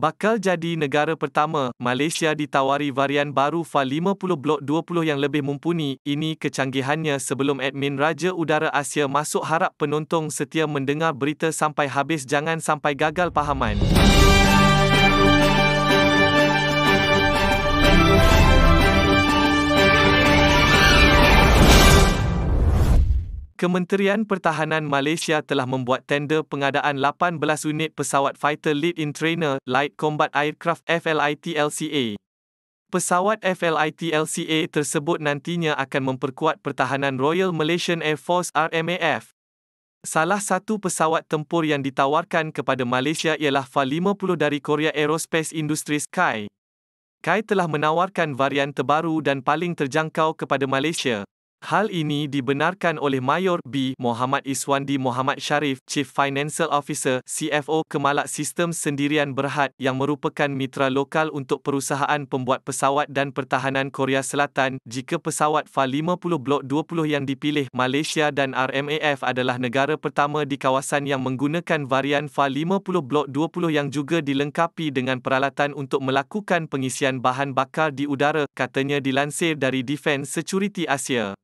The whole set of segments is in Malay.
bakal jadi negara pertama Malaysia ditawari varian baru Fa 50 Blok 20 yang lebih mumpuni. Ini kecanggihannya sebelum admin Raja Udara Asia masuk harap penonton setia mendengar berita sampai habis jangan sampai gagal pahaman. Kementerian Pertahanan Malaysia telah membuat tender pengadaan 18 unit pesawat fighter lead-in-trainer Light Combat Aircraft FLITLCA. Pesawat FLITLCA tersebut nantinya akan memperkuat pertahanan Royal Malaysian Air Force RMAF. Salah satu pesawat tempur yang ditawarkan kepada Malaysia ialah FA-50 dari Korea Aerospace Industries KAI. KAI telah menawarkan varian terbaru dan paling terjangkau kepada Malaysia. Hal ini dibenarkan oleh Mayor B. Muhammad Iswandi Muhammad Sharif, Chief Financial Officer, CFO Kemalak Sistem Sendirian Berhad yang merupakan mitra lokal untuk perusahaan pembuat pesawat dan pertahanan Korea Selatan jika pesawat FA-50 Blok 20 yang dipilih Malaysia dan RMAF adalah negara pertama di kawasan yang menggunakan varian FA-50 Blok 20 yang juga dilengkapi dengan peralatan untuk melakukan pengisian bahan bakar di udara, katanya dilansir dari Defence Security Asia.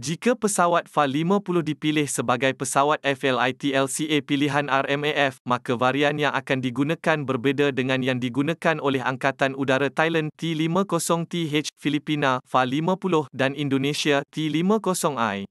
Jika pesawat FA-50 dipilih sebagai pesawat FLITLCA pilihan RMAF, maka varian yang akan digunakan berbeza dengan yang digunakan oleh Angkatan Udara Thailand T-50TH, Filipina FA-50 dan Indonesia T-50I.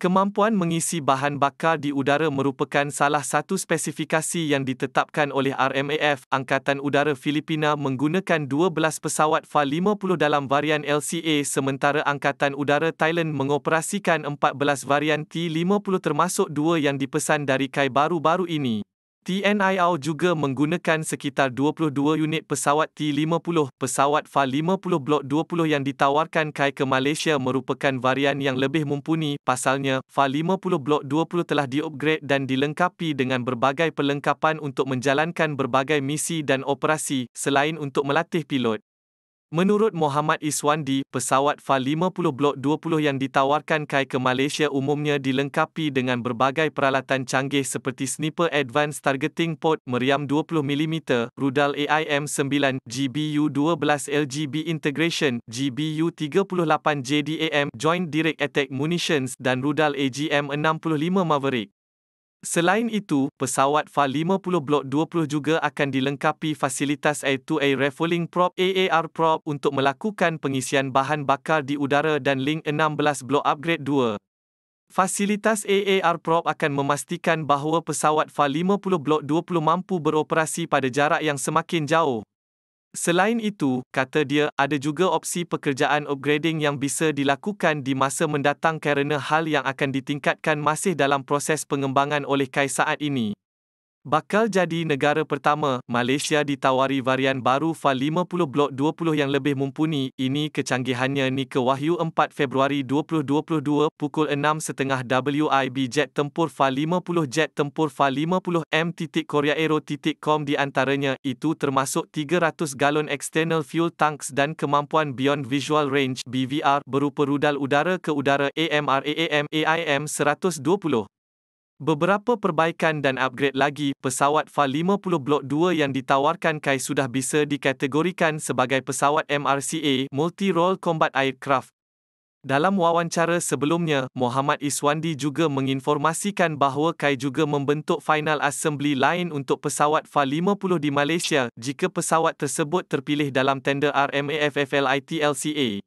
Kemampuan mengisi bahan bakar di udara merupakan salah satu spesifikasi yang ditetapkan oleh RMAF, Angkatan Udara Filipina menggunakan 12 pesawat FA-50 dalam varian LCA sementara Angkatan Udara Thailand mengoperasikan 14 varian T-50 termasuk dua yang dipesan dari KAI baru-baru ini. TNIL juga menggunakan sekitar 22 unit pesawat T-50, pesawat FA-50 Blok 20 yang ditawarkan KAI ke Malaysia merupakan varian yang lebih mumpuni, pasalnya FA-50 Blok 20 telah diupgrade dan dilengkapi dengan berbagai perlengkapan untuk menjalankan berbagai misi dan operasi, selain untuk melatih pilot. Menurut Muhammad Iswandi, pesawat FA-50 Blok 20 yang ditawarkan KAI ke Malaysia umumnya dilengkapi dengan berbagai peralatan canggih seperti Sniper Advanced Targeting Pod, Meriam 20mm, Rudal AIM-9, GBU-12LGB Integration, GBU-38JDAM, Joint Direct Attack Munitions dan Rudal AGM-65 Maverick. Selain itu, pesawat FA-50 Blok 20 juga akan dilengkapi fasilitas A2A refueling prop AAR prop untuk melakukan pengisian bahan bakar di udara dan link 16 Blok Upgrade 2. Fasilitas AAR Prop akan memastikan bahawa pesawat FA-50 Blok 20 mampu beroperasi pada jarak yang semakin jauh. Selain itu, kata dia, ada juga opsi pekerjaan upgrading yang bisa dilakukan di masa mendatang kerana hal yang akan ditingkatkan masih dalam proses pengembangan oleh KAI saat ini. Bakal jadi negara pertama, Malaysia ditawari varian baru FA50 Blok 20 yang lebih mumpuni. Ini kecanggihannya ni ke Wahyu 4 Februari 2022 pukul 6.30 WIB jet tempur FA50 jet tempur FA50 M. Korea Aero.com di antaranya itu termasuk 300 galon external fuel tanks dan kemampuan Beyond Visual Range BVR berupa rudal udara ke udara AMRAAM AIM 120. Beberapa perbaikan dan upgrade lagi, pesawat FA-50 Blok 2 yang ditawarkan KAI sudah bisa dikategorikan sebagai pesawat MRCA, Multi-Role Combat Aircraft. Dalam wawancara sebelumnya, Muhammad Iswandi juga menginformasikan bahawa KAI juga membentuk final assembly line untuk pesawat FA-50 di Malaysia jika pesawat tersebut terpilih dalam tender RMAFFLITLCA.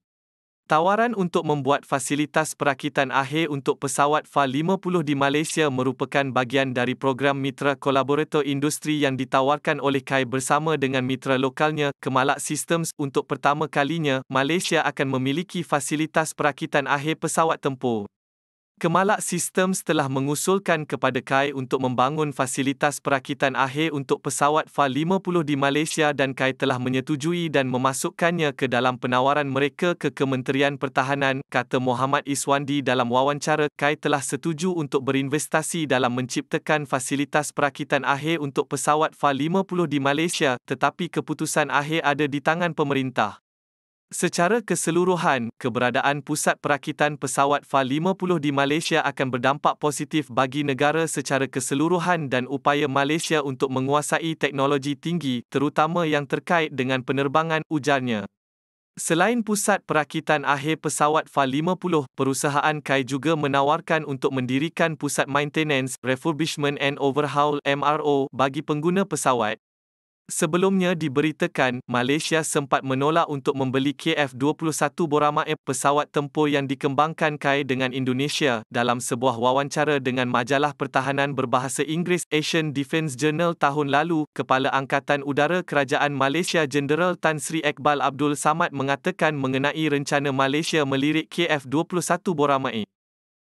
Tawaran untuk membuat fasilitas perakitan akhir untuk pesawat FA-50 di Malaysia merupakan bagian dari program Mitra Kolaborator Industri yang ditawarkan oleh KAI bersama dengan mitra lokalnya Kemalak Systems. Untuk pertama kalinya, Malaysia akan memiliki fasilitas perakitan akhir pesawat tempur. Kemalak Systems telah mengusulkan kepada KAI untuk membangun fasilitas perakitan akhir untuk pesawat FA-50 di Malaysia dan KAI telah menyetujui dan memasukkannya ke dalam penawaran mereka ke Kementerian Pertahanan, kata Muhammad Iswandi dalam wawancara. KAI telah setuju untuk berinvestasi dalam menciptakan fasilitas perakitan akhir untuk pesawat FA-50 di Malaysia, tetapi keputusan akhir ada di tangan pemerintah. Secara keseluruhan, keberadaan pusat perakitan pesawat FA-50 di Malaysia akan berdampak positif bagi negara secara keseluruhan dan upaya Malaysia untuk menguasai teknologi tinggi terutama yang terkait dengan penerbangan, ujarnya. Selain pusat perakitan akhir pesawat FA-50, perusahaan KAI juga menawarkan untuk mendirikan pusat maintenance, refurbishment and overhaul MRO bagi pengguna pesawat. Sebelumnya diberitakan, Malaysia sempat menolak untuk membeli KF-21 Boramae pesawat tempur yang dikembangkan KAI dengan Indonesia dalam sebuah wawancara dengan majalah pertahanan berbahasa Inggeris Asian Defence Journal tahun lalu, Kepala Angkatan Udara Kerajaan Malaysia Jenderal Tan Sri Ekbal Abdul Samad mengatakan mengenai rencana Malaysia melirik KF-21 Boramae.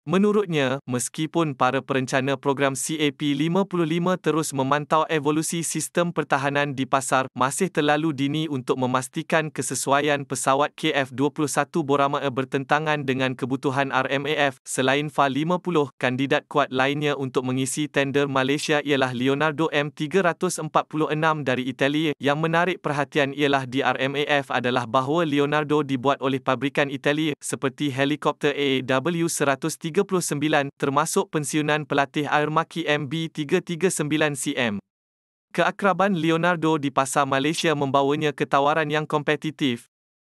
Menurutnya, meskipun para perencana program CAP55 terus memantau evolusi sistem pertahanan di pasar, masih terlalu dini untuk memastikan kesesuaian pesawat KF-21 Borama bertentangan dengan kebutuhan RMAF. Selain FA-50, kandidat kuat lainnya untuk mengisi tender Malaysia ialah Leonardo M346 dari Itali. Yang menarik perhatian ialah di RMAF adalah bahawa Leonardo dibuat oleh pabrikan Itali seperti helikopter AAW-103 39 termasuk pensiunan pelatih air MB 339 CM. Keakraban Leonardo di pasar Malaysia membawanya ke tawaran yang kompetitif,